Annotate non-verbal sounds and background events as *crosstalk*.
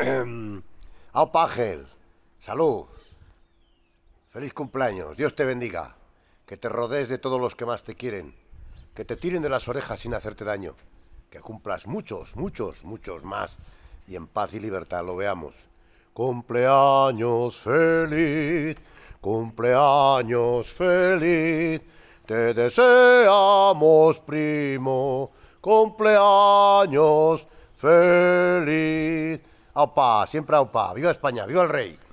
*clears throat* Au Págel, salud. Feliz cumpleaños. Dios te bendiga. Que te rodees de todos los que más te quieren. Que te tiren de las orejas sin hacerte daño. Que cumplas muchos, muchos, muchos más. Y en paz y libertad lo veamos. Cumpleaños feliz. Cumpleaños feliz. Te deseamos, primo, cumpleaños feliz. ¡Aupa! Siempre aupa. ¡Viva España! ¡Viva el rey!